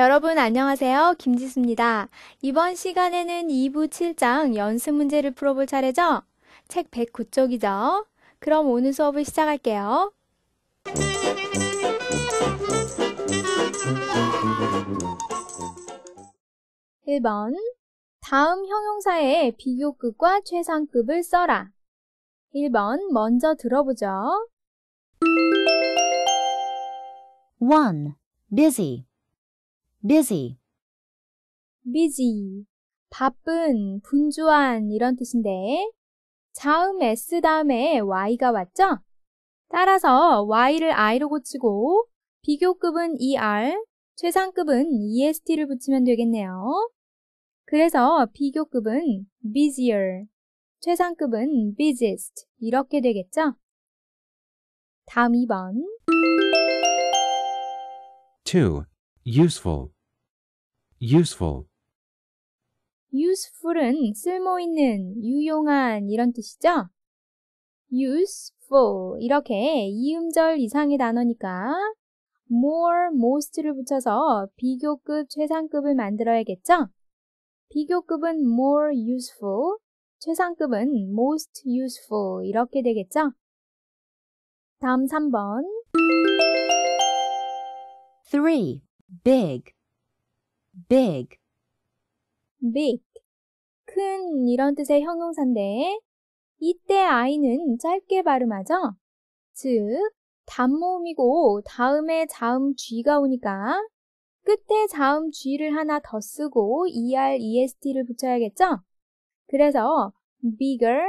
여러분 안녕하세요. 김지수입니다. 이번 시간에는 2부 7장 연습 문제를 풀어볼 차례죠? 책 109쪽이죠? 그럼 오늘 수업을 시작할게요. 1번 다음 형용사의 비교급과 최상급을 써라. 1번 먼저 들어보죠. 1. Busy busy. busy. 바쁜, 분주한 이런 뜻인데 자음 s 다음에 y가 왔죠? 따라서 y를 i로 고치고 비교급은 er, 최상급은 est를 붙이면 되겠네요. 그래서 비교급은 busier, 최상급은 busiest 이렇게 되겠죠? 다음 2번 2. useful useful useful은 쓸모있는, 유용한 이런 뜻이죠? useful 이렇게 이음절 이상의 단어니까 more, most를 붙여서 비교급, 최상급을 만들어야겠죠? 비교급은 more useful, 최상급은 most useful 이렇게 되겠죠? 다음 3번 3. big, big, big. 큰 이런 뜻의 형용사인데 이때 i는 짧게 발음하죠. 즉, 단모음이고 다음에 자음 g가 오니까 끝에 자음 g를 하나 더 쓰고 er, est를 붙여야겠죠? 그래서 bigger,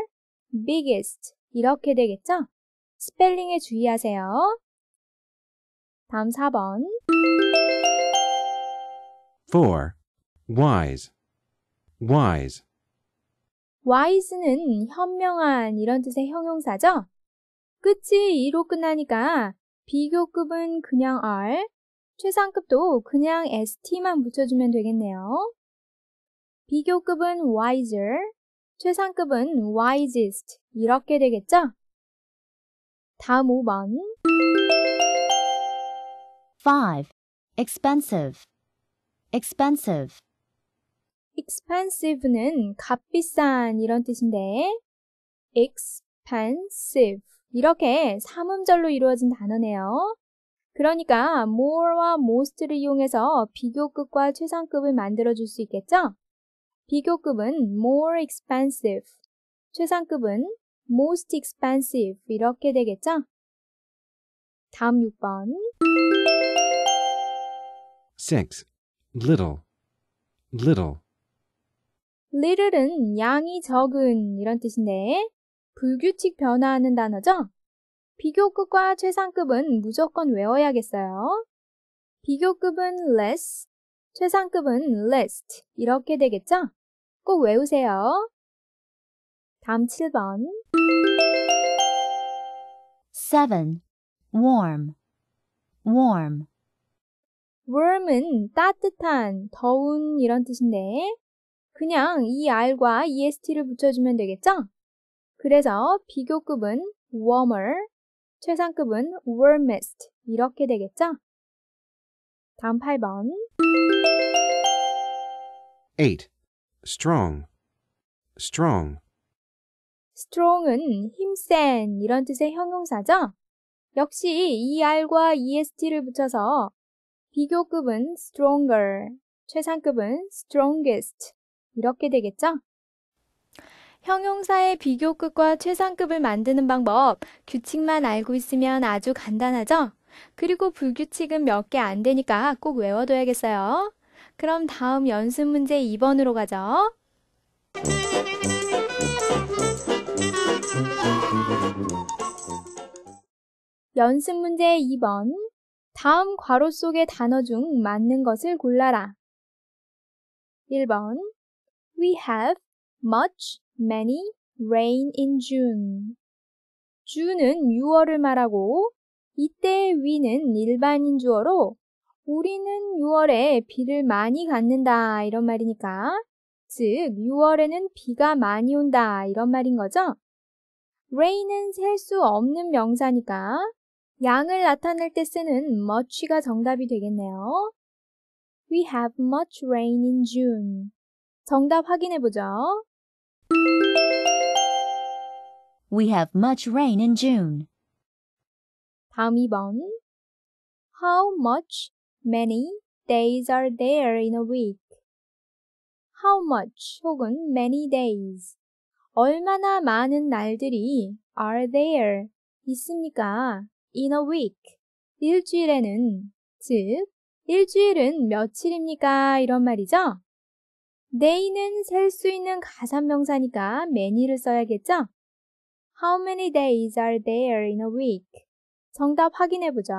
biggest 이렇게 되겠죠? 스펠링에 주의하세요. 다음 4번. 4. wise wise wise는 현명한 이런 뜻의 형용사죠. 끝이 이로 끝나니까 비교급은 그냥 r, 최상급도 그냥 st만 붙여주면 되겠네요. 비교급은 wiser, 최상급은 wisest 이렇게 되겠죠? 다음 5번 5. expensive, expensive. expensive는 값비싼 이런 뜻인데 expensive 이렇게 삼음절로 이루어진 단어네요. 그러니까 more와 most를 이용해서 비교급과 최상급을 만들어줄 수 있겠죠? 비교급은 more expensive, 최상급은 most expensive 이렇게 되겠죠? 다음 6번 6. little, little. little은 양이 적은 이런 뜻인데 불규칙 변화하는 단어죠. 비교급과 최상급은 무조건 외워야겠어요. 비교급은 less, 최상급은 lest 이렇게 되겠죠? 꼭 외우세요. 다음 7번 7. warm warm warm은 따뜻한, 더운 이런 뜻인데 그냥 이 r과 est를 붙여주면 되겠죠? 그래서 비교급은 warmer, 최상급은 warmest 이렇게 되겠죠? 다음 8번 8. strong strong strong은 힘센 이런 뜻의 형용사죠? 역시 er과 est를 붙여서 비교급은 stronger, 최상급은 strongest 이렇게 되겠죠? 형용사의 비교급과 최상급을 만드는 방법, 규칙만 알고 있으면 아주 간단하죠? 그리고 불규칙은 몇 개 안 되니까 꼭 외워둬야겠어요. 그럼 다음 연습 문제 2번으로 가죠. 연습 문제 2번. 다음 괄호 속의 단어 중 맞는 것을 골라라. 1번 We have much, many, rain in June. June은 6월을 말하고 이때의 we는 일반인 주어로 우리는 6월에 비를 많이 갖는다 이런 말이니까 즉 6월에는 비가 많이 온다 이런 말인 거죠. rain은 셀 수 없는 명사니까 양을 나타낼 때 쓰는 much가 정답이 되겠네요. We have much rain in June. 정답 확인해 보죠. We have much rain in June. 다음 2번. How much, many days are there in a week? How much 혹은 many days. 얼마나 많은 날들이 are there 있습니까? in a week. 일주일에는, 즉, 일주일은 며칠입니까? 이런 말이죠. day는 셀 수 있는 가산명사니까 many를 써야겠죠? How many days are there in a week? 정답 확인해 보죠.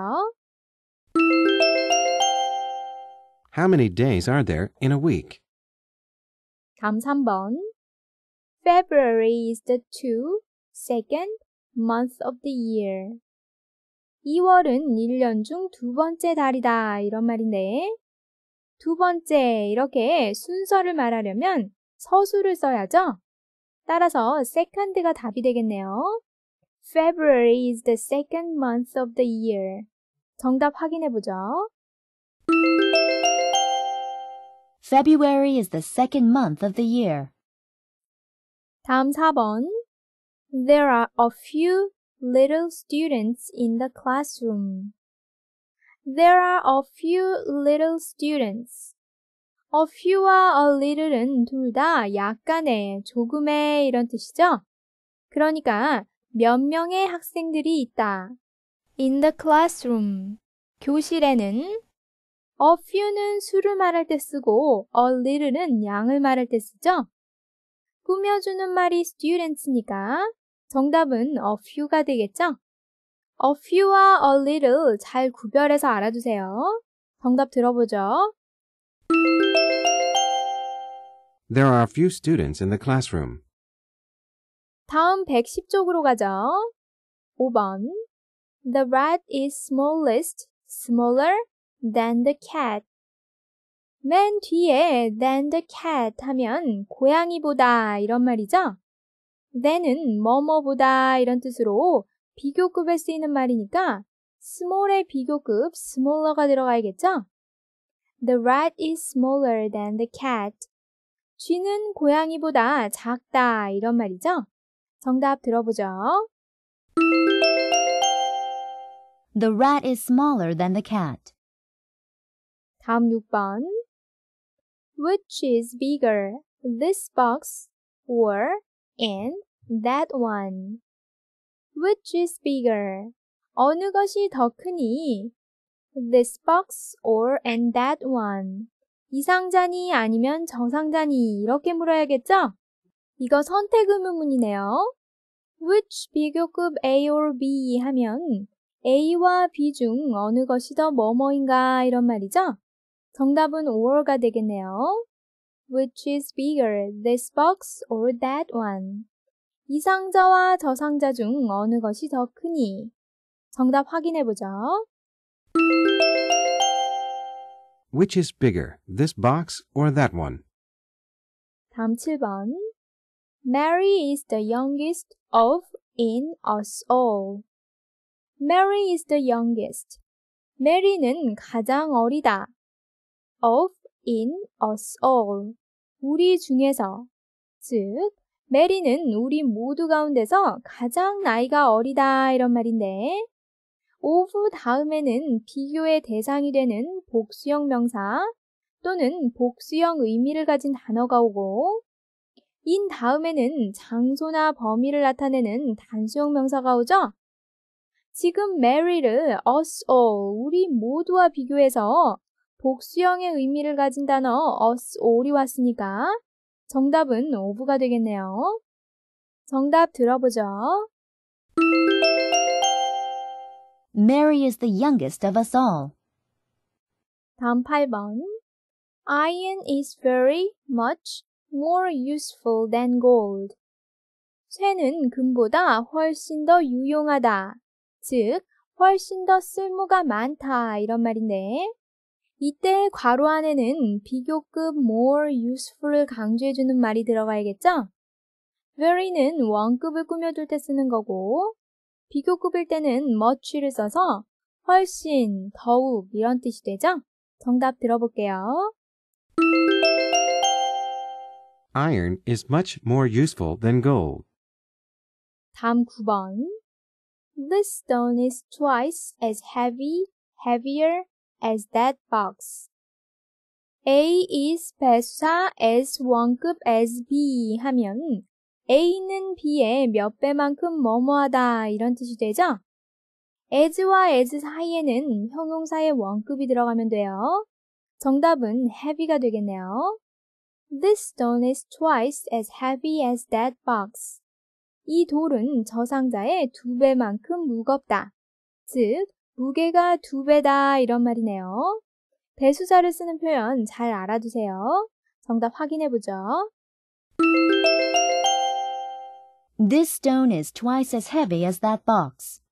How many days are there in a week? 감 3번. February is the two, second month of the year. 2월은 1년 중 두 번째 달이다. 이런 말인데, 두 번째 이렇게 순서를 말하려면 서수를 써야죠. 따라서 second가 답이 되겠네요. February is the second month of the year. 정답 확인해 보죠. February is the second month of the year. 다음 4번. There are a few little students in the classroom. There are a few little students. A few와 a little은 둘 다 약간의, 조금의 이런 뜻이죠? 그러니까 몇 명의 학생들이 있다. In the classroom. 교실에는 A few는 수를 말할 때 쓰고 a little은 양을 말할 때 쓰죠? 꾸며주는 말이 students니까 정답은 a few가 되겠죠? a few와 a little 잘 구별해서 알아두세요. 정답 들어보죠. There are a few students in the classroom. 다음 110쪽으로 가죠. 5번. The rat is smallest, smaller than the cat. 맨 뒤에 than the cat 하면 고양이보다 이런 말이죠. than은 뭐뭐보다 이런 뜻으로 비교급에 쓰이는 말이니까 small의 비교급 smaller가 들어가야겠죠? The rat is smaller than the cat. 쥐는 고양이보다 작다 이런 말이죠? 정답 들어보죠. The rat is smaller than the cat. 다음 6번. Which is bigger, this box or in that one. Which is bigger? 어느 것이 더 크니? This box or and that one. 이 상자니 아니면 저 상자니 이렇게 물어야겠죠? 이거 선택 의문문이네요. Which 비교급 A or B 하면 A와 B 중 어느 것이 더 뭐뭐인가 이런 말이죠? 정답은 5월가 되겠네요. which is bigger, this box or that one? 이 상자와 저 상자 중 어느 것이 더 크니? 정답 확인해 보죠. Which is bigger, this box or that one? 다음 7번. Mary is the youngest of in us all. Mary is the youngest. m r y 는 가장 어리다. of in us all. 우리 중에서, 즉, 메리는 우리 모두 가운데서 가장 나이가 어리다 이런 말인데, 오후 다음에는 비교의 대상이 되는 복수형 명사 또는 복수형 의미를 가진 단어가 오고, 인 다음에는 장소나 범위를 나타내는 단수형 명사가 오죠? 지금 메리를 us all, 우리 모두와 비교해서 복수형의 의미를 가진 단어 us, all이 왔으니까 정답은 of가 되겠네요. 정답 들어보죠. Mary is the youngest of us all. 다음 8번. Iron is very much more useful than gold. 쇠는 금보다 훨씬 더 유용하다. 즉, 훨씬 더 쓸모가 많다. 이런 말인데, 이때 괄호 안에는 비교급 more useful을 강조해주는 말이 들어가야겠죠? very는 원급을 꾸며줄 때 쓰는 거고 비교급일 때는 much를 써서 훨씬, 더욱 이런 뜻이 되죠? 정답 들어볼게요. Iron is much more useful than gold. 다음 9번. This stone is twice as heavy, heavier as that box. A is 배수사 as 원급 as B 하면 A는 B의 몇 배만큼 뭐뭐하다 이런 뜻이 되죠? as와 as 사이에는 형용사의 원급이 들어가면 돼요. 정답은 heavy가 되겠네요. This stone is twice as heavy as that box. 이 돌은 저 상자의 두 배만큼 무겁다. 즉, 무게가 두 배다 이런 말이네요. 배수자를 쓰는 표현 잘 알아두세요. 정답 확인해 보죠. This stone is twice as heavy as that box.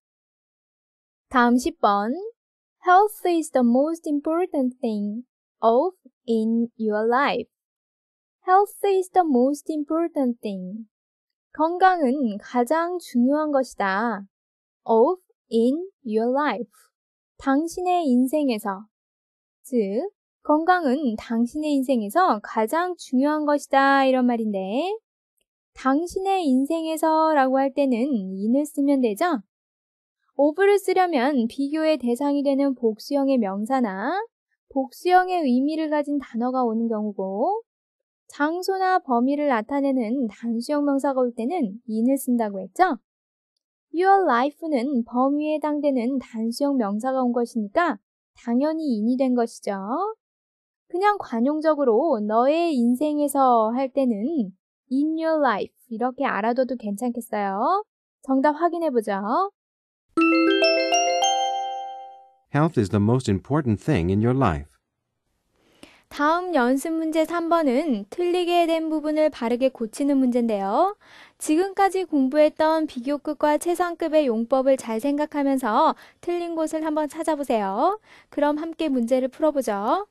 다음 10번. Health is the most important thing of in your life. Health is the most important thing. 건강은 가장 중요한 것이다. of in your life. 당신의 인생에서. 즉, 건강은 당신의 인생에서 가장 중요한 것이다. 이런 말인데, 당신의 인생에서 라고 할 때는 in을 쓰면 되죠? 오브를 쓰려면 비교의 대상이 되는 복수형의 명사나 복수형의 의미를 가진 단어가 오는 경우고, 장소나 범위를 나타내는 단수형 명사가 올 때는 in을 쓴다고 했죠? your life는 범위에 해당되는 단수형 명사가 온 것이니까 당연히 인이 된 것이죠. 그냥 관용적으로 너의 인생에서 할 때는 in your life 이렇게 알아둬도 괜찮겠어요. 정답 확인해 보죠. Health is the most important thing in your life. 다음 연습 문제 3번은 틀리게 된 부분을 바르게 고치는 문제인데요. 지금까지 공부했던 비교급과 최상급의 용법을 잘 생각하면서 틀린 곳을 한번 찾아보세요. 그럼 함께 문제를 풀어보죠.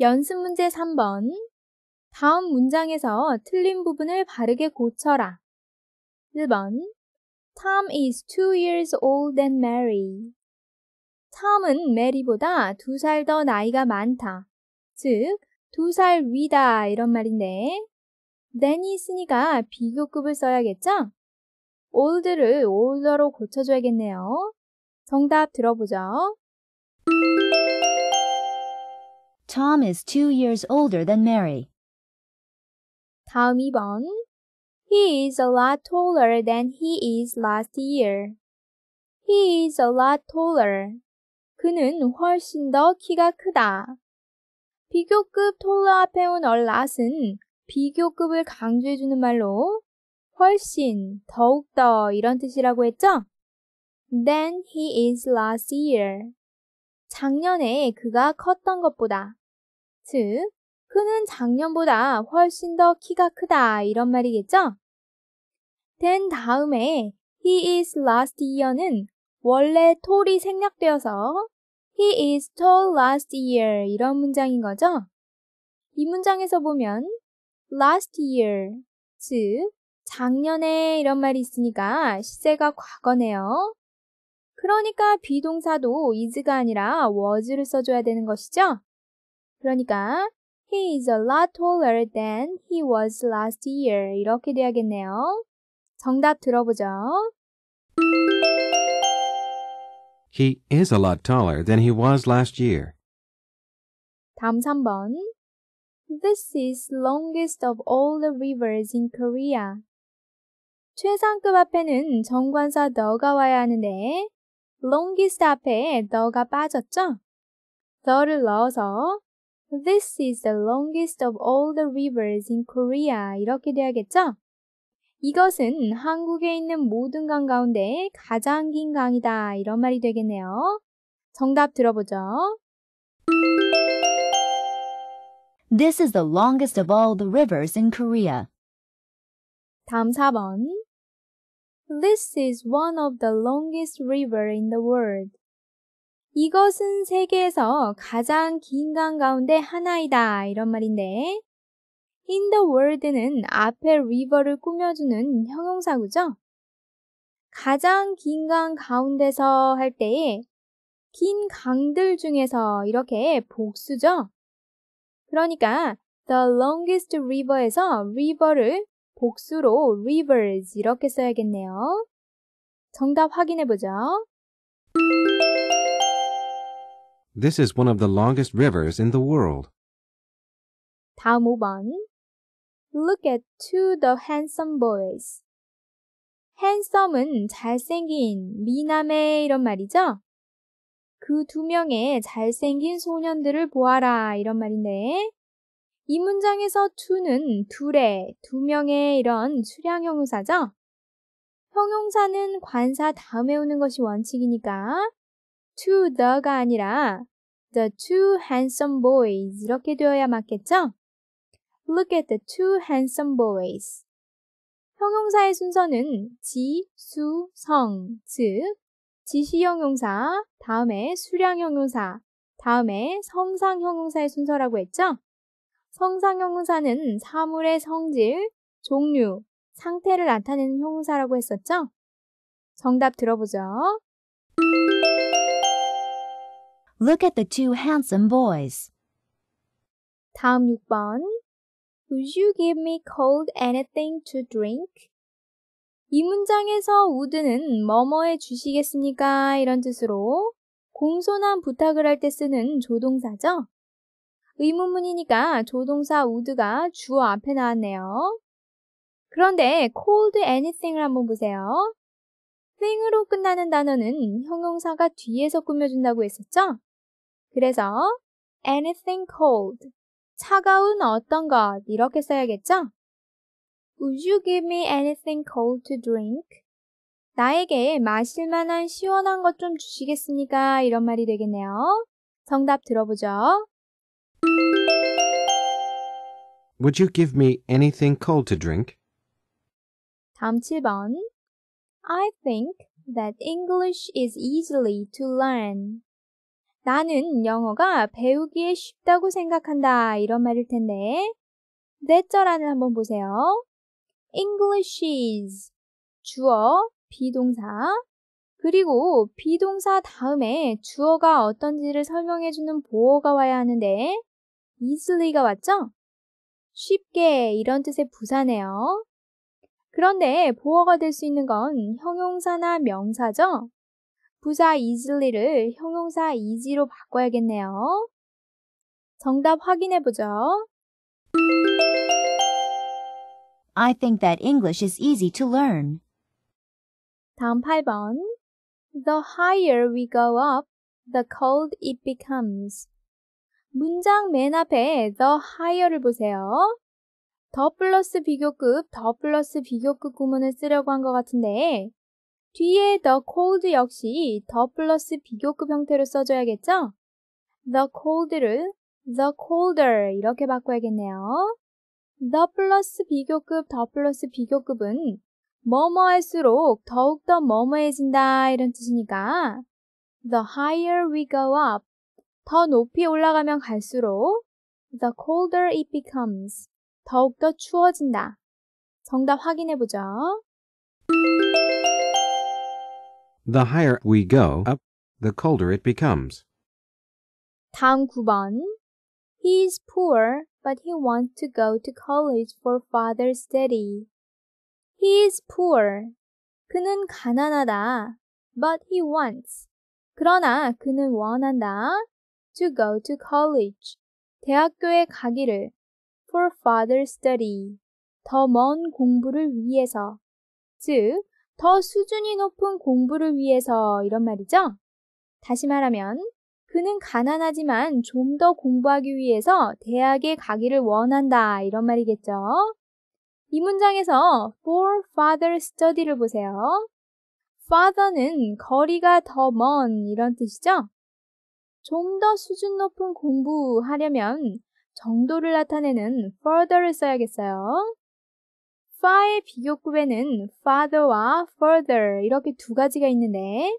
연습 문제 3번. 다음 문장에서 틀린 부분을 바르게 고쳐라. 1번. Tom is two years old than Mary. Tom은 메리보다 두 살 더 나이가 많다. 즉, 두 살 위다 이런 말인데 than이 있으니까 비교급을 써야겠죠? old를 older로 고쳐줘야겠네요. 정답 들어보죠. Tom is two years older than Mary. 다음 2번. He is a lot taller than he is last year. He is a lot taller. 그는 훨씬 더 키가 크다. 비교급 taller 앞에 온얼 lot은 비교급을 강조해주는 말로 훨씬, 더욱더 이런 뜻이라고 했죠? than he is last year. 작년에 그가 컸던 것보다. 즉, 그는 작년보다 훨씬 더 키가 크다 이런 말이겠죠? 된 다음에 he is last year는 원래 tall이 생략되어서 he is tall last year 이런 문장인 거죠? 이 문장에서 보면 last year 즉 작년에 이런 말이 있으니까 시제가 과거네요. 그러니까 비동사도 is가 아니라 was를 써줘야 되는 것이죠? 그러니까 He is a lot taller than he was last year. 이렇게 돼야겠네요. 정답 들어보죠. He is a lot taller than he was last year. 다음 3번. This is longest of all the rivers in Korea. 최상급 앞에는 정관사 너가 와야 하는데 longest 앞에 너가 빠졌죠? 너를 넣어서 This is the longest of all the rivers in Korea. 이렇게 되야겠죠? 이것은 한국에 있는 모든 강 가운데 가장 긴 강이다. 이런 말이 되겠네요. 정답 들어보죠. This is the longest of all the rivers in Korea. 다음 4번. This is one of the longest river in the world. 이것은 세계에서 가장 긴 강 가운데 하나이다. 이런 말인데, in the world는 앞에 river를 꾸며주는 형용사구죠? 가장 긴 강 가운데서 할 때에 긴 강들 중에서 이렇게 복수죠? 그러니까 the longest river에서 river를 복수로 rivers 이렇게 써야겠네요. 정답 확인해 보죠. This is one of the longest rivers in the world. 다음 5번. Look at two the handsome boys. handsome은 잘생긴, 미남의 이런 말이죠? 그 두 명의 잘생긴 소년들을 보아라 이런 말인데 이 문장에서 to는 w 둘의, 두 명의 이런 수량 형용사죠? 형용사는 관사 다음에 오는 것이 원칙이니까 to the가 아니라 the two handsome boys 이렇게 되어야 맞겠죠? Look at the two handsome boys. 형용사의 순서는 지, 수, 성, 즉 지시형용사, 다음에 수량형용사, 다음에 성상형용사의 순서라고 했죠? 성상형용사는 사물의 성질, 종류, 상태를 나타내는 형용사라고 했었죠? 정답 들어보죠. Look at the two handsome boys. 다음 6번. Would you give me cold anything to drink? 이 문장에서 would는 뭐뭐해 주시겠습니까? 이런 뜻으로 공손한 부탁을 할 때 쓰는 조동사죠. 의문문이니까 조동사 would가 주어 앞에 나왔네요. 그런데 cold anything을 한번 보세요. thing으로 끝나는 단어는 형용사가 뒤에서 꾸며준다고 했었죠? 그래서 anything cold, 차가운 어떤 것 이렇게 써야겠죠? Would you give me anything cold to drink? 나에게 마실 만한 시원한 것 좀 주시겠습니까? 이런 말이 되겠네요. 정답 들어보죠. Would you give me anything cold to drink? 다음 7번. I think that English is easily to learn. 나는 영어가 배우기에 쉽다고 생각한다. 이런 말일 텐데. t h a t 라는 한번 보세요. English is 주어, 비동사. 그리고 비동사 다음에 주어가 어떤지를 설명해주는 보어가 와야 하는데 easily가 왔죠? 쉽게 이런 뜻의 부사네요. 그런데 보어가 될 수 있는 건 형용사나 명사죠? 부사 easily를 형용사 easy로 바꿔야겠네요. 정답 확인해 보죠. I think that English is easy to learn. 다음 8번. The higher we go up, the cold it becomes. 문장 맨 앞에 the higher를 보세요. 더 플러스 비교급, 더 플러스 비교급 구문을 쓰려고 한 것 같은데 뒤에 the cold 역시 더 플러스 비교급 형태로 써줘야겠죠? the cold를 the colder 이렇게 바꿔야겠네요. the 플러스 비교급 더 플러스 비교급은 뭐뭐할수록 더욱더 뭐뭐해진다 이런 뜻이니까 the higher we go up 더 높이 올라가면 갈수록 the colder it becomes 더욱더 추워진다. 정답 확인해 보죠. The higher we go up, the colder it becomes. 다음 9번. He is poor, but he wants to go to college for father's study. He is poor. 그는 가난하다. But he wants. 그러나 그는 원한다. To go to college. 대학교에 가기를. For father's study. 더 먼 공부를 위해서. 즉, 더 수준이 높은 공부를 위해서 이런 말이죠. 다시 말하면 그는 가난하지만 좀 더 공부하기 위해서 대학에 가기를 원한다 이런 말이겠죠. 이 문장에서 for father study를 보세요. father는 거리가 더 먼 이런 뜻이죠. 좀 더 수준 높은 공부하려면 정도를 나타내는 further를 써야겠어요. fa의 비교급에는 f a t h e r 와 further 이렇게 두 가지가 있는데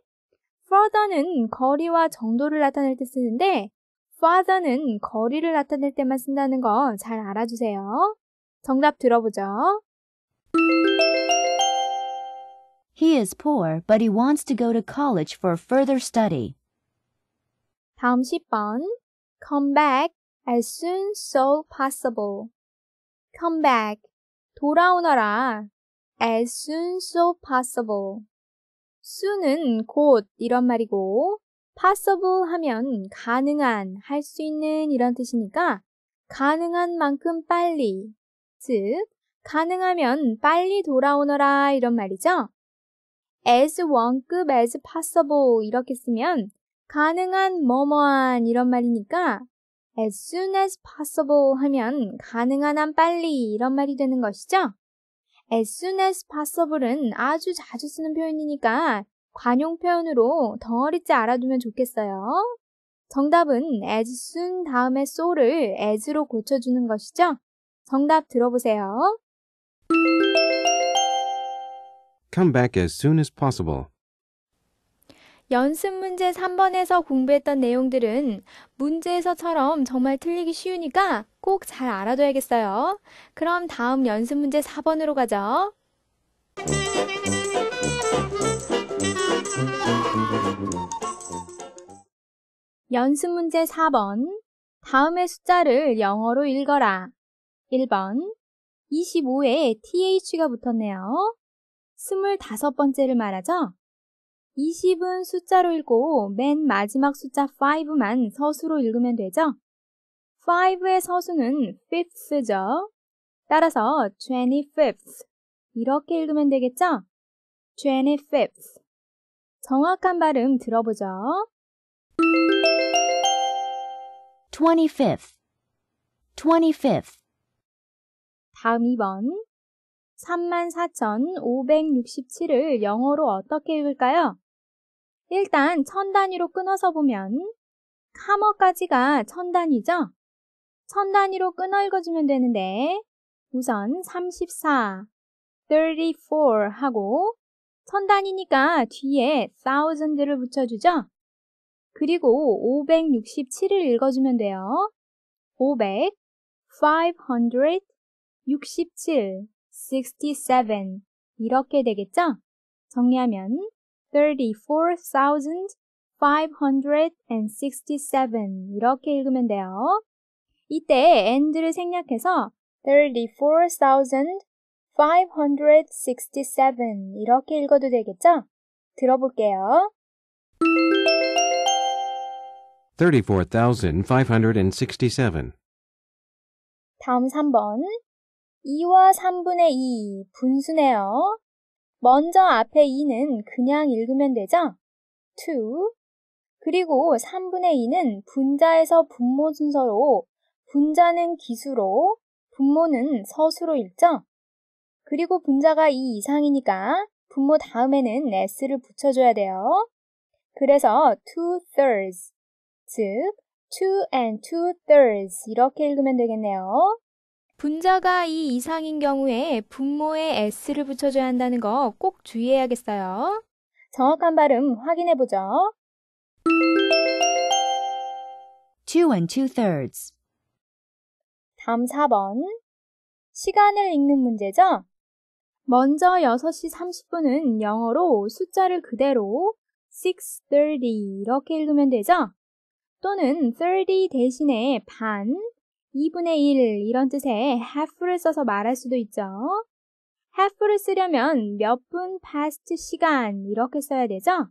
further는 거리와 정도를 나타낼 때 쓰는데 f a t h e r 는 거리를 나타낼 때만 쓴다는 거 잘 알아주세요. 정답 들어보죠. He is poor, but he wants to go to college for further study. 다음 10번. Come back as soon so possible. Come back. 돌아오너라. as soon so possible. soon은 곧 이런 말이고 possible 하면 가능한, 할 수 있는 이런 뜻이니까 가능한 만큼 빨리, 즉 가능하면 빨리 돌아오너라 이런 말이죠. as 원급 as possible 이렇게 쓰면 가능한 뭐뭐한 이런 말이니까 as soon as possible 하면 가능한 한 빨리 이런 말이 되는 것이죠. as soon as possible은 아주 자주 쓰는 표현이니까 관용 표현으로 덩어리째 알아두면 좋겠어요. 정답은 as soon 다음에 so를 as로 고쳐주는 것이죠. 정답 들어보세요. Come back as soon as possible. 연습 문제 3번에서 공부했던 내용들은 문제에서처럼 정말 틀리기 쉬우니까 꼭 잘 알아둬야겠어요. 그럼 다음 연습 문제 4번으로 가죠. 연습 문제 4번. 다음의 숫자를 영어로 읽어라. 1번. 25에 th가 붙었네요. 25번째를 말하죠. 20은 숫자로 읽고 맨 마지막 숫자 5만 서수로 읽으면 되죠. 5의 서수는 5 t h 죠 따라서 25th 이렇게 읽으면 되겠죠? 25th 정확한 발음 들어보죠. 25th 25th 다음 2번 34,567을 영어로 어떻게 읽을까요? 일단 천 단위로 끊어서 보면 카머까지가 천 단위죠? 천 단위로 끊어 읽어주면 되는데 우선 34, 34 하고 천 단위니까 뒤에 thousand를 붙여주죠? 그리고 567을 읽어주면 돼요. 500, 567, 67 이렇게 되겠죠? 정리하면 34,567 이렇게 읽으면 돼요. 이때 and를 생략해서 34,567 이렇게 읽어도 되겠죠? 들어볼게요. 34,567 다음 3번 2와 3분의 2 분수네요. 먼저 앞에 2는 그냥 읽으면 되죠? 2 그리고 3분의 2는 분자에서 분모 순서로 분자는 기수로 분모는 서수로 읽죠? 그리고 분자가 2 이상이니까 분모 다음에는 s를 붙여줘야 돼요. 그래서 two thirds, 즉 two and two thirds 이렇게 읽으면 되겠네요. 분자가 이 이상인 경우에 분모에 s를 붙여줘야 한다는 거 꼭 주의해야겠어요. 정확한 발음 확인해 보죠. Two and two thirds. 다음 4번. 시간을 읽는 문제죠? 먼저 6시 30분은 영어로 숫자를 그대로 6.30 이렇게 읽으면 되죠? 또는 30 대신에 반, 2분의 1 이런 뜻의 h a l f 를 써서 말할 수도 있죠. h a l f 를 쓰려면 몇 분 past 시간 이렇게 써야 되죠.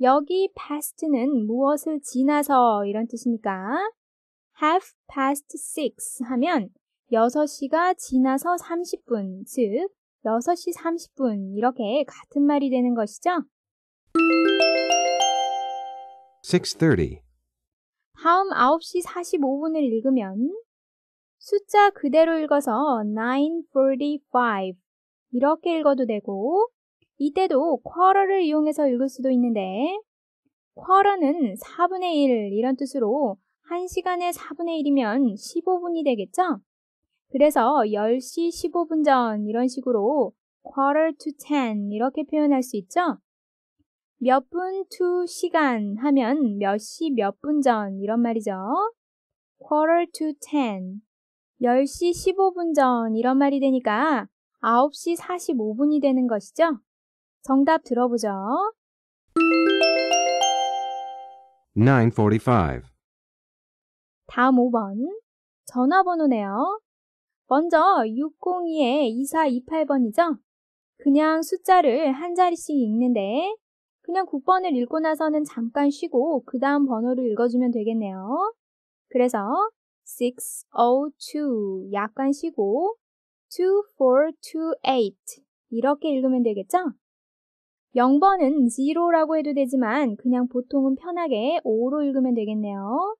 여기 past는 무엇을 지나서 이런 뜻이니까 half past 6 하면 6시가 지나서 30분, 즉 6시 30분 이렇게 같은 말이 되는 것이죠. 6:30 다음 9시 45분을 읽으면 숫자 그대로 읽어서 945 이렇게 읽어도 되고 이때도 쿼러를 이용해서 읽을 수도 있는데 쿼러는 4분의 1 이런 뜻으로 1시간에 4분의 1이면 15분이 되겠죠? 그래서 10시 15분 전 이런 식으로 quarter to 10 이렇게 표현할 수 있죠? 몇 분 to 시간 하면 몇 시 몇 분 전 이런 말이죠. quarter to 10 10시 15분 전 이런 말이 되니까 9시 45분이 되는 것이죠. 정답 들어보죠. 9:45 다음 5번 전화번호네요. 먼저 602-2428번이죠. 그냥 숫자를 한 자리씩 읽는데 그냥 9번을 읽고 나서는 잠깐 쉬고 그 다음 번호를 읽어주면 되겠네요. 그래서 602 약간 쉬고 2428 이렇게 읽으면 되겠죠? 0번은 0라고 해도 되지만 그냥 보통은 편하게 5로 읽으면 되겠네요.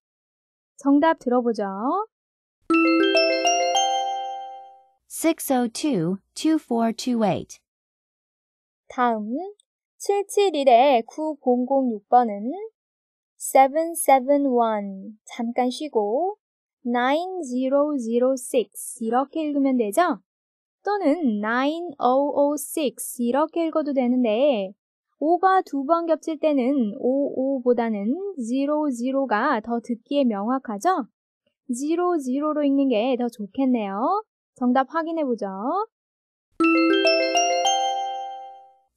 정답 들어보죠. 602-2428 다음 771-9006번은 771 잠깐 쉬고 9006 이렇게 읽으면 되죠? 또는 9006 이렇게 읽어도 되는데 5가 두 번 겹칠 때는 55보다는 00가 더 듣기에 명확하죠? 00로 읽는 게 더 좋겠네요. 정답 확인해 보죠.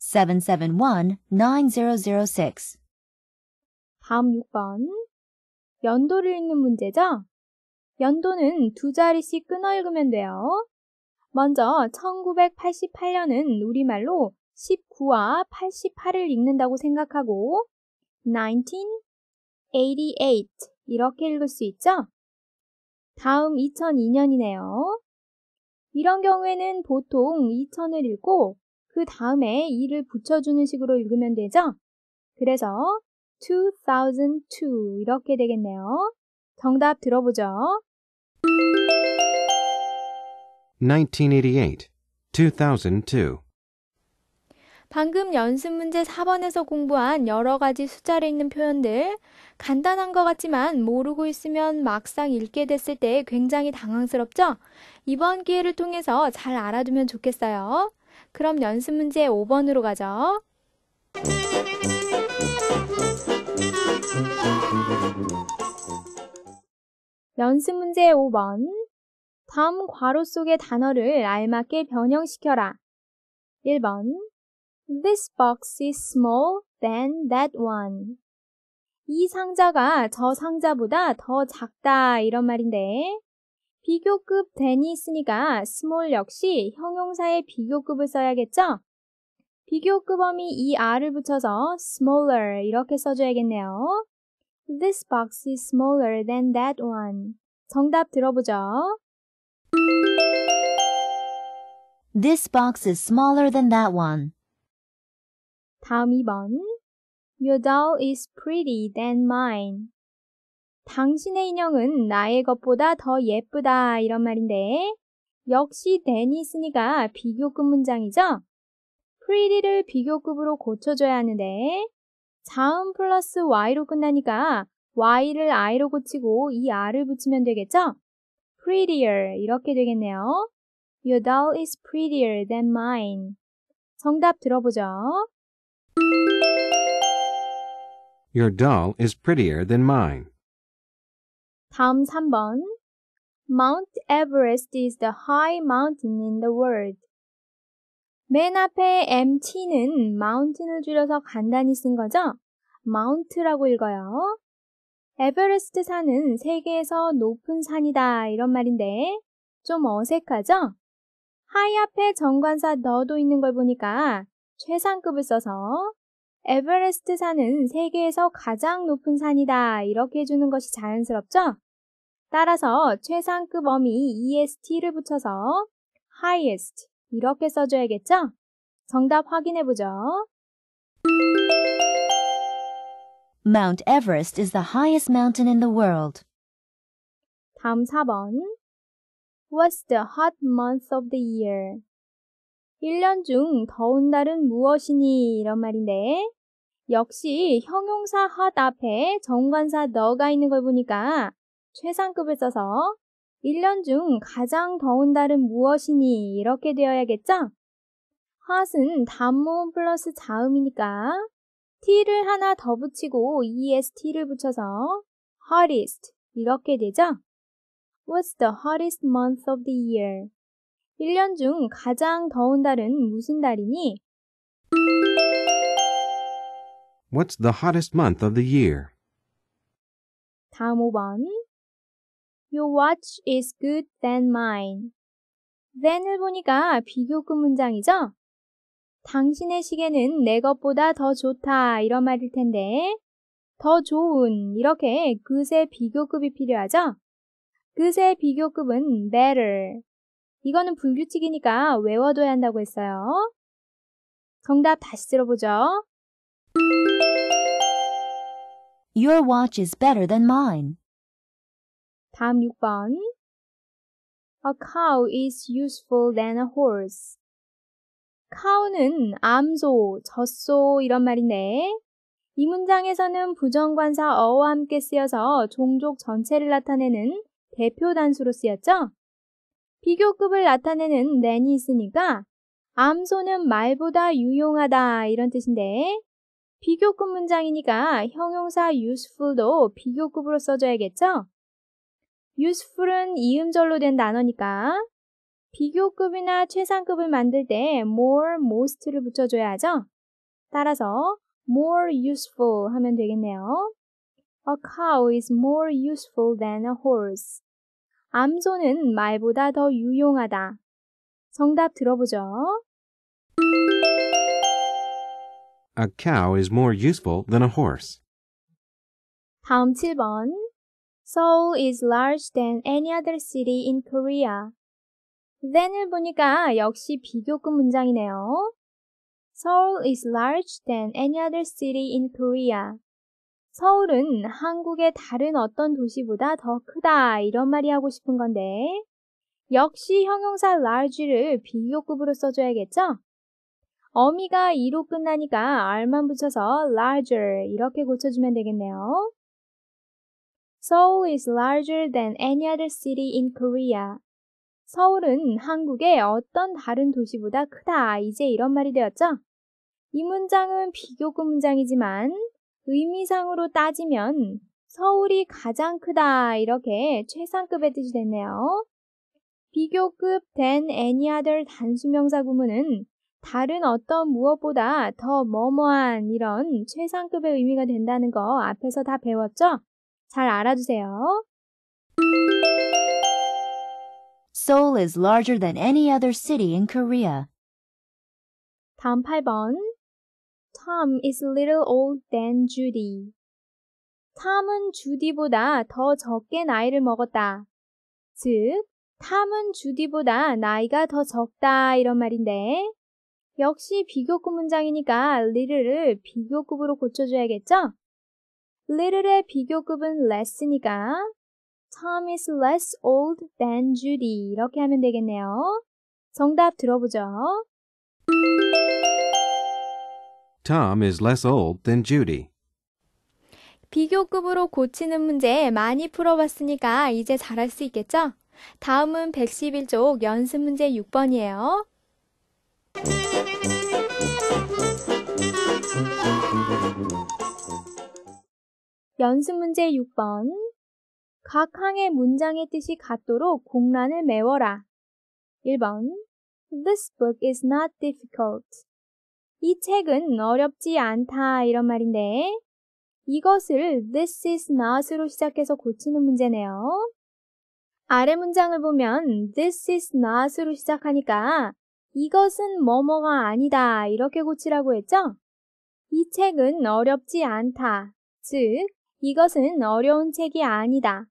771-9006 다음 6번 연도를 읽는 문제죠? 연도는 두 자리씩 끊어 읽으면 돼요. 먼저 1988년은 우리말로 19와 88을 읽는다고 생각하고 1988 이렇게 읽을 수 있죠? 다음 2002년이네요. 이런 경우에는 보통 2000을 읽고 그 다음에 2를 붙여주는 식으로 읽으면 되죠? 그래서 2002 이렇게 되겠네요. 정답 들어보죠. 1988, 2002. 방금 연습 문제 4번에서 공부한 여러 가지 숫자를 있는 표현들 간단한 것 같지만 모르고 있으면 막상 읽게 됐을 때 굉장히 당황스럽죠? 이번 기회를 통해서 잘 알아두면 좋겠어요. 그럼 연습 문제 5번으로 가죠. 연습 문제 5번. 다음 괄호 속의 단어를 알맞게 변형시켜라. 1번. This box is small than that one. 이 상자가 저 상자보다 더 작다 이런 말인데 비교급 than이 있으니까 small 역시 형용사의 비교급을 써야겠죠? 비교급어미 er을 붙여서 smaller 이렇게 써줘야겠네요. This box is smaller than that one. 정답 들어보죠. This box is smaller than that one. 다음 2번. Your doll is pretty than mine. 당신의 인형은 나의 것보다 더 예쁘다 이런 말인데 역시 than이 있으니까 비교급 문장이죠? pretty를 비교급으로 고쳐줘야 하는데 자음 플러스 y로 끝나니까 y를 i로 고치고 이 r을 붙이면 되겠죠? prettier 이렇게 되겠네요. Your doll is prettier than mine. 정답 들어보죠. Your doll is prettier than mine. 다음 3번 Mount Everest is the high mountain in the world. 맨 앞에 MT는 마운틴을 줄여서 간단히 쓴 거죠? 마운트라고 읽어요. 에베레스트 산은 세계에서 높은 산이다 이런 말인데 좀 어색하죠? 하이 앞에 정관사 너도 있는 걸 보니까 최상급을 써서 에베레스트 산은 세계에서 가장 높은 산이다 이렇게 해주는 것이 자연스럽죠? 따라서 최상급 어미 EST를 붙여서 highest 이렇게 써줘야겠죠? 정답 확인해보죠. Mount Everest is the highest mountain in the world. 다음 4번. What's the hot month of the year? 1년 중 더운 달은 무엇이니? 이런 말인데, 역시 형용사 hot 앞에 정관사 너가 있는 걸 보니까 최상급을 써서 1년 중 가장 더운 달은 무엇이니? 이렇게 되어야겠죠? 헛은 단모음 플러스 자음이니까 t를 하나 더 붙이고 est를 붙여서 hottest 이렇게 되죠? What's the hottest month of the year? 1년 중 가장 더운 달은 무슨 달이니? What's the hottest month of the year? 다음 5번 Your watch is good than mine. then을 보니까 비교급 문장이죠? 당신의 시계는 내 것보다 더 좋다 이런 말일 텐데 더 좋은 이렇게 그의 비교급이 필요하죠? 그의 비교급은 better. 이거는 불규칙이니까 외워둬야 한다고 했어요. 정답 다시 들어보죠. Your watch is better than mine. 다음 6번. A cow is useful than a horse. cow는 암소, 젖소 이런 말인데 이 문장에서는 부정관사 어와 함께 쓰여서 종족 전체를 나타내는 대표 단수로 쓰였죠. 비교급을 나타내는 than이 있으니까 암소는 말보다 유용하다 이런 뜻인데 비교급 문장이니까 형용사 useful도 비교급으로 써줘야겠죠? useful은 이음절로 된 단어니까 비교급이나 최상급을 만들 때 more, most를 붙여줘야 하죠. 따라서 more useful 하면 되겠네요. A cow is more useful than a horse. 암소는 말보다 더 유용하다. 정답 들어보죠. A cow is more useful than a horse. 다음 7번. Seoul is larger than any other city in Korea. then을 보니까 역시 비교급 문장이네요. Seoul is larger than any other city in Korea. 서울은 한국의 다른 어떤 도시보다 더 크다 이런 말이 하고 싶은 건데 역시 형용사 large를 비교급으로 써줘야겠죠? 어미가 이로 끝나니까 r만 붙여서 larger 이렇게 고쳐주면 되겠네요. Seoul is larger than any other city in Korea. 서울은 한국의 어떤 다른 도시보다 크다. 이제 이런 말이 되었죠? 이 문장은 비교급 문장이지만 의미상으로 따지면 서울이 가장 크다. 이렇게 최상급의 뜻이 됐네요. 비교급 than any other 단수명사 구문은 다른 어떤 무엇보다 더 뭐뭐한 이런 최상급의 의미가 된다는 거 앞에서 다 배웠죠? 잘 알아주세요. Seoul is larger than any other city in Korea. 다음 8번. Tom is little old than Judy. 탐은 주디보다 더 적게 나이를 먹었다. 즉, 탐은 주디보다 나이가 더 적다 이런 말인데 역시 비교급 문장이니까 little를 비교급으로 고쳐줘야겠죠? little의 비교급은 less니까 Tom is less old than Judy 이렇게 하면 되겠네요. 정답 들어보죠. Tom is less old than Judy. 비교급으로 고치는 문제 많이 풀어봤으니까 이제 잘할 수 있겠죠? 다음은 111쪽 연습 문제 6번이에요. 연습 문제 6번. 각 항의 문장의 뜻이 같도록 공란을 메워라. 1번. This book is not difficult. 이 책은 어렵지 않다 이런 말인데 이것을 this is not으로 시작해서 고치는 문제네요. 아래 문장을 보면 this is not으로 시작하니까 이것은 뭐뭐가 아니다 이렇게 고치라고 했죠? 이 책은 어렵지 않다. 즉, 이것은 어려운 책이 아니다.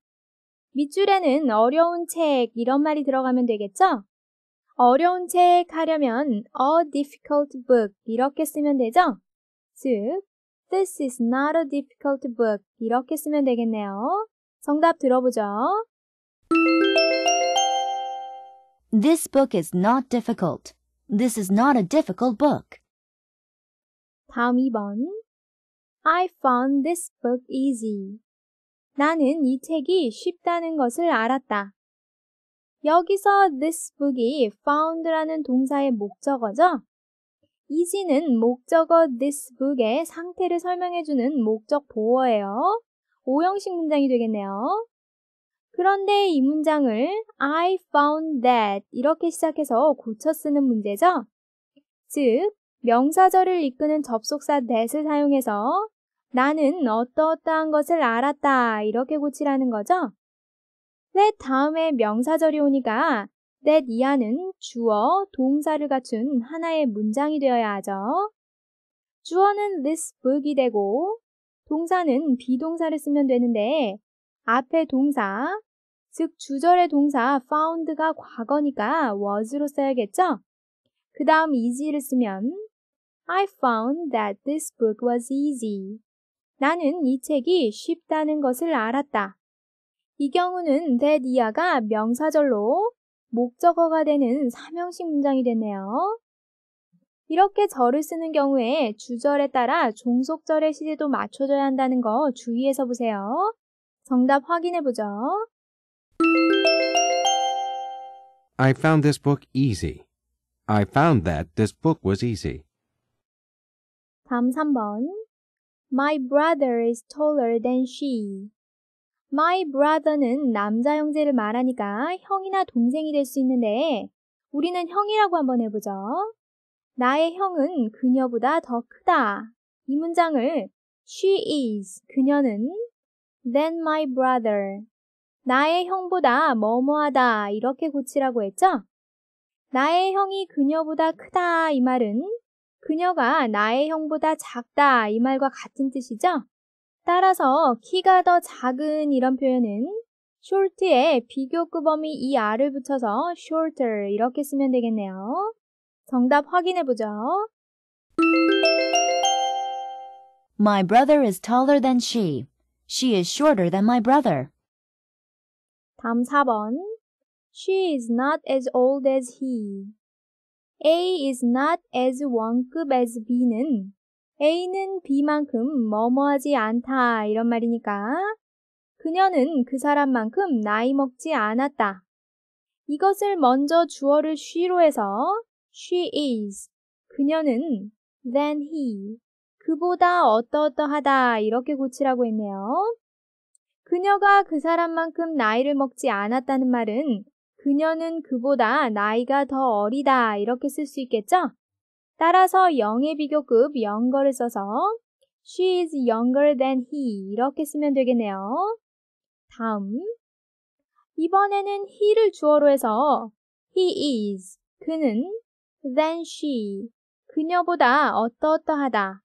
밑줄에는 어려운 책 이런 말이 들어가면 되겠죠? 어려운 책 하려면 a difficult book 이렇게 쓰면 되죠? 즉, this is not a difficult book 이렇게 쓰면 되겠네요. 정답 들어보죠. This book is not difficult. This is not a difficult book. 다음 2번. I found this book easy. 나는 이 책이 쉽다는 것을 알았다. 여기서 this book이 found라는 동사의 목적어죠. easy는 목적어 this book의 상태를 설명해주는 목적 보어예요. 오형식 문장이 되겠네요. 그런데 이 문장을 I found that 이렇게 시작해서 고쳐 쓰는 문제죠. 즉, 명사절을 이끄는 접속사 that을 사용해서 나는 어떠어떠한 것을 알았다. 이렇게 고치라는 거죠. t h t 다음에 명사절이 오니까 that 이하는 주어, 동사를 갖춘 하나의 문장이 되어야 하죠. 주어는 this book이 되고 동사는 비동사를 쓰면 되는데 앞에 동사, 즉 주절의 동사 found가 과거니까 was로 써야겠죠? 그 다음 easy를 쓰면 I found that this book was easy. 나는 이 책이 쉽다는 것을 알았다. 이 경우는 데디아가 명사절로 목적어가 되는 삼형식 문장이 됐네요. 이렇게 절을 쓰는 경우에 주절에 따라 종속절의 시제도 맞춰줘야 한다는 거 주의해서 보세요. 정답 확인해 보죠. I found this book easy. I found that this book was easy. 다음 3번. My brother is taller than she. My brother는 남자 형제를 말하니까 형이나 동생이 될 수 있는데 우리는 형이라고 한번 해보죠. 나의 형은 그녀보다 더 크다. 이 문장을 she is 그녀는 than my brother 나의 형보다 뭐뭐하다 이렇게 고치라고 했죠? 나의 형이 그녀보다 크다 이 말은 그녀가 나의 형보다 작다 이 말과 같은 뜻이죠. 따라서 키가 더 작은 이런 표현은 short에 비교급 어미 이 r을 붙여서 shorter 이렇게 쓰면 되겠네요. 정답 확인해 보죠. My brother is taller than she. She is shorter than my brother. 다음 4번. She is not as old as he. A is not as 원급 as B는 A는 B만큼 뭐뭐하지 않다 이런 말이니까 그녀는 그 사람만큼 나이 먹지 않았다. 이것을 먼저 주어를 she로 해서 she is 그녀는 than he 그보다 어떠어떠하다 이렇게 고치라고 했네요. 그녀가 그 사람만큼 나이를 먹지 않았다는 말은 그녀는 그보다 나이가 더 어리다 이렇게 쓸 수 있겠죠? 따라서 영의 비교급 younger를 써서 she is younger than he 이렇게 쓰면 되겠네요. 다음 이번에는 he를 주어로 해서 he is 그는 than she 그녀보다 어떠어떠하다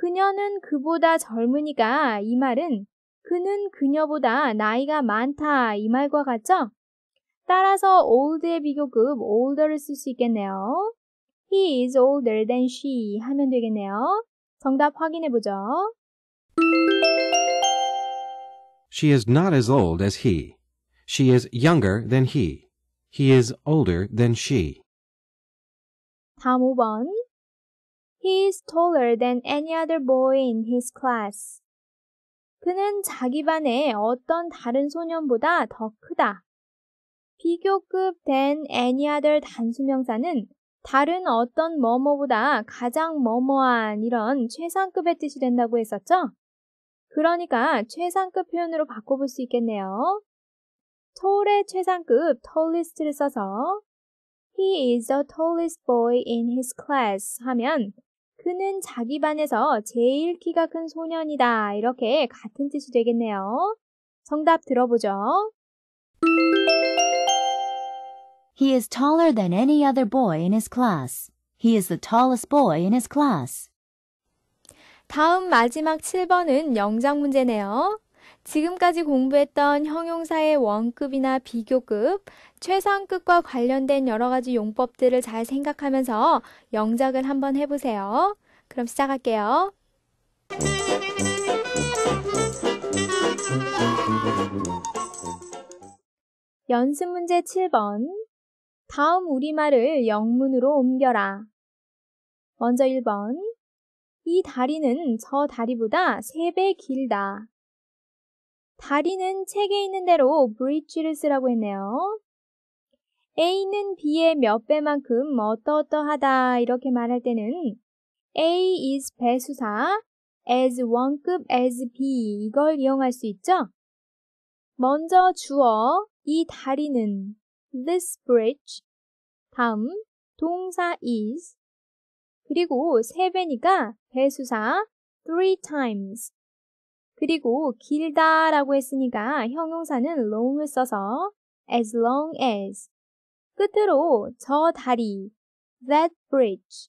그녀는 그보다 젊으니까 이 말은 그는 그녀보다 나이가 많다 이 말과 같죠? 따라서 old의 비교급 older를 쓸 수 있겠네요. He is older than she 하면 되겠네요. 정답 확인해 보죠. She is not as old as he. She is younger than he. He is older than she. 다음 5번. He is taller than any other boy in his class. 그는 자기 반에 어떤 다른 소년보다 더 크다. 비교급 than any other 단수명사는 다른 어떤 뭐뭐보다 가장 뭐뭐한 이런 최상급의 뜻이 된다고 했었죠? 그러니까 최상급 표현으로 바꿔볼 수 있겠네요. t a 의 최상급 tallest를 써서 He is the tallest boy in his class 하면 그는 자기 반에서 제일 키가 큰 소년이다. 이렇게 같은 뜻이 되겠네요. 정답 들어보죠. He is taller than any other boy in his class. He is the tallest boy in his class. 다음 마지막 7번은 영장 문제네요. 지금까지 공부했던 형용사의 원급이나 비교급, 최상급과 관련된 여러 가지 용법들을 잘 생각하면서 영작을 한번 해보세요. 그럼 시작할게요. 연습 문제 7번. 다음 우리말을 영문으로 옮겨라. 먼저 1번. 이 다리는 저 다리보다 3배 길다. 다리는 책에 있는 대로 브릿지를 쓰라고 했네요. A는 B의 몇 배만큼 어떠어떠하다 이렇게 말할 때는 A is 배수사 as 원급 as B 이걸 이용할 수 있죠? 먼저 주어 이 다리는 this bridge. 다음 동사 is 그리고 세 배니까 배수사 three times. 그리고 길다라고 했으니까 형용사는 long을 써서 as long as 끝으로 저 다리 that bridge.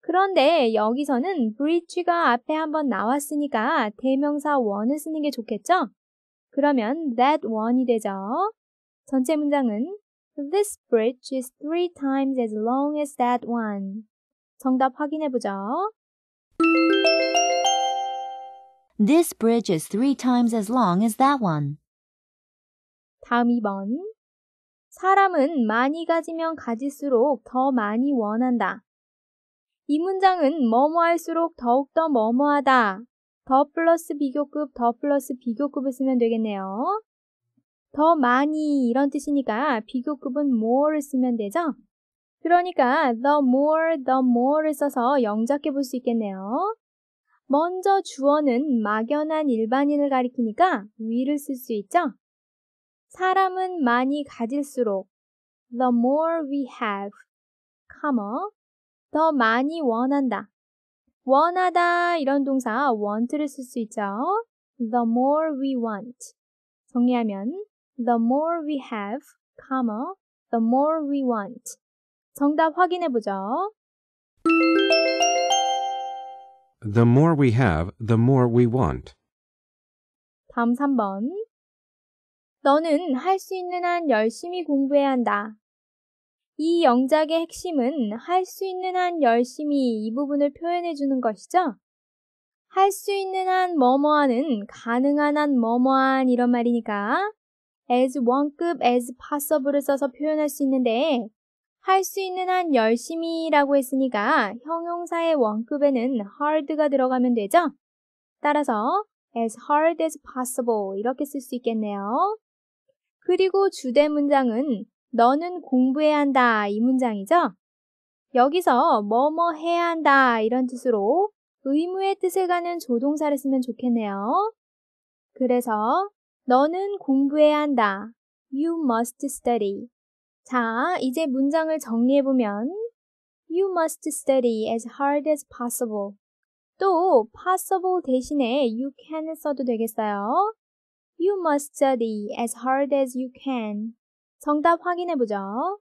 그런데 여기서는 bridge가 앞에 한번 나왔으니까 대명사 one을 쓰는 게 좋겠죠? 그러면 that one이 되죠. 전체 문장은 This bridge is three times as long as that one. 정답 확인해 보죠. This bridge is three times as long as that one. 다음 2번. 사람은 많이 가지면 가질수록 더 많이 원한다. 이 문장은 뭐뭐 할수록 더욱더 뭐뭐하다. 더 플러스 비교급, 더 플러스 비교급을 쓰면 되겠네요. 더 많이 이런 뜻이니까 비교급은 more를 쓰면 되죠? 그러니까 the more, the more를 써서 영작해 볼 수 있겠네요. 먼저 주어는 막연한 일반인을 가리키니까 위를 쓸 수 있죠? 사람은 많이 가질수록 the more we have, comma, 더 많이 원한다. 원하다 이런 동사 want를 쓸 수 있죠. the more we want. 정리하면 the more we have, comma, the more we want. 정답 확인해 보죠. The more we have, the more we want. 다음 3번. 너는 할 수 있는 한 열심히 공부해야 한다. 이 영작의 핵심은 할 수 있는 한 열심히 이 부분을 표현해 주는 것이죠. 할 수 있는 한 뭐뭐하는 가능한 한 뭐뭐한 이런 말이니까 as 원급 as possible을 써서 표현할 수 있는데 할 수 있는 한 열심히라고 했으니까 형용사의 원급에는 hard가 들어가면 되죠. 따라서 as hard as possible 이렇게 쓸 수 있겠네요. 그리고 주대 문장은 너는 공부해야 한다 이 문장이죠. 여기서 뭐뭐 뭐 해야 한다 이런 뜻으로 의무의 뜻을 가는 조동사를 쓰면 좋겠네요. 그래서 너는 공부해야 한다. You must study. 자, 이제 문장을 정리해보면 You must study as hard as possible. 또 possible 대신에 you can 써도 되겠어요. You must study as hard as you can. 정답 확인해보죠.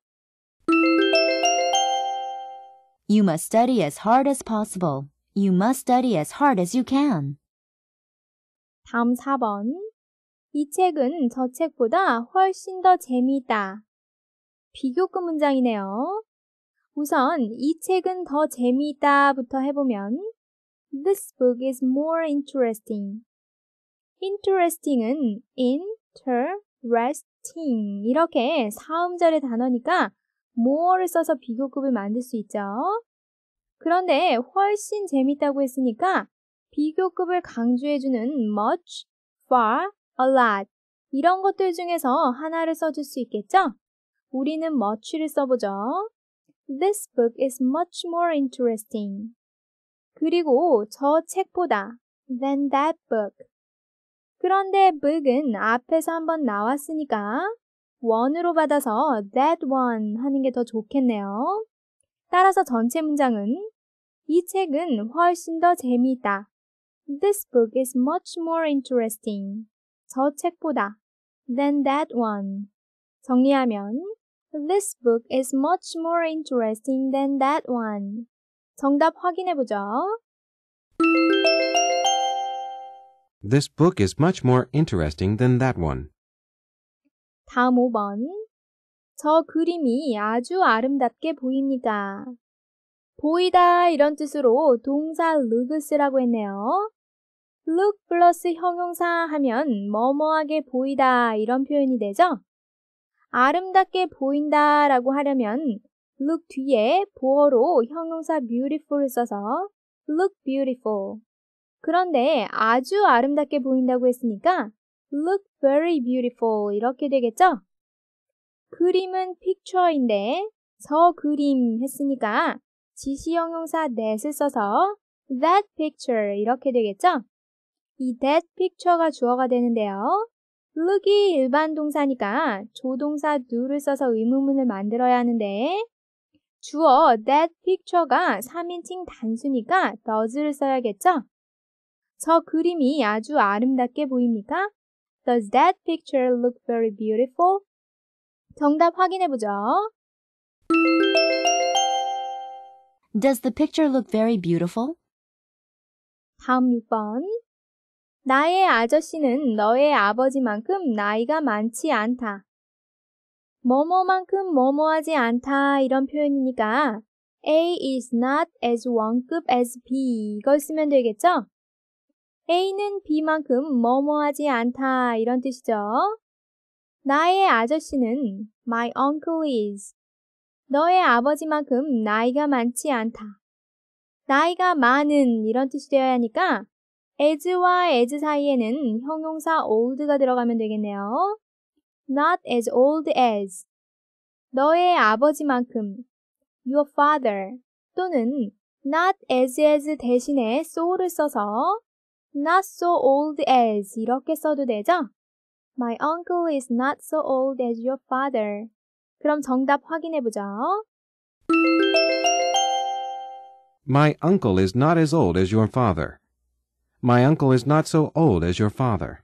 You must study as hard as possible. You must study as hard as you can. 다음 4번. 이 책은 저 책보다 훨씬 더 재미있다. 비교급 문장이네요. 우선 이 책은 더 재미있다부터 해보면 This book is more interesting. interesting은 interesting 이렇게 사음절의 단어니까 more를 써서 비교급을 만들 수 있죠. 그런데 훨씬 재밌다고 했으니까 비교급을 강조해주는 much, far, a lot 이런 것들 중에서 하나를 써줄 수 있겠죠? 우리는 much를 써보죠. This book is much more interesting. 그리고 저 책보다 than that book. 그런데 book은 앞에서 한번 나왔으니까 one으로 받아서 that one 하는 게 더 좋겠네요. 따라서 전체 문장은 이 책은 훨씬 더 재미있다. This book is much more interesting. 저 책보다 than that one. 정리하면 This book is much more interesting than that one. 정답 확인해 보죠. This book is much more interesting than that one. 다음 5번. 저 그림이 아주 아름답게 보입니다. 보이다 이런 뜻으로 동사 looks라고 했네요. look 플러스 형용사 하면 뭐뭐하게 보이다 이런 표현이 되죠. 아름답게 보인다 라고 하려면 look 뒤에 보어로 형용사 beautiful을 써서 look beautiful. 그런데 아주 아름답게 보인다고 했으니까 look very beautiful 이렇게 되겠죠? 그림은 picture인데 저 그림 했으니까 지시형용사 that을 써서 that picture 이렇게 되겠죠? 이 that picture가 주어가 되는데요. look이 일반 동사니까 조동사 do를 써서 의문문을 만들어야 하는데 주어 that picture가 3인칭 단수니까 does를 써야겠죠? 저 그림이 아주 아름답게 보입니까? Does that picture look very beautiful? 정답 확인해 보죠. Does the picture look very beautiful? 다음 6번. 나의 아저씨는 너의 아버지만큼 나이가 많지 않다. 뭐뭐만큼 뭐뭐하지 않다 이런 표현이니까 A is not as 원급 as B 이걸 쓰면 되겠죠? A는 B만큼 뭐뭐하지 않다 이런 뜻이죠. 나의 아저씨는 my uncle is 너의 아버지만큼 나이가 많지 않다. 나이가 많은 이런 뜻이 되어야 하니까 as와 as 사이에는 형용사 old가 들어가면 되겠네요. Not as old as. 너의 아버지만큼. Your father. 또는 not as as 대신에 so를 써서 not so old as 이렇게 써도 되죠? My uncle is not so old as your father. 그럼 정답 확인해 보죠. My uncle is not as old as your father. My uncle is not so old as your father.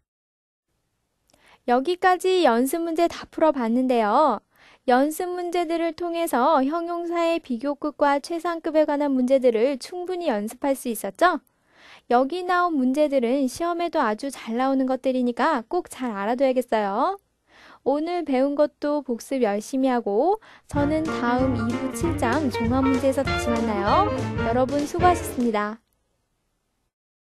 여기까지 연습 문제 다 풀어봤는데요. 연습 문제들을 통해서 형용사의 비교급과 최상급에 관한 문제들을 충분히 연습할 수 있었죠? 여기 나온 문제들은 시험에도 아주 잘 나오는 것들이니까 꼭 잘 알아둬야겠어요. 오늘 배운 것도 복습 열심히 하고 저는 다음 2부 7장 종합문제에서 다시 만나요. 여러분 수고하셨습니다.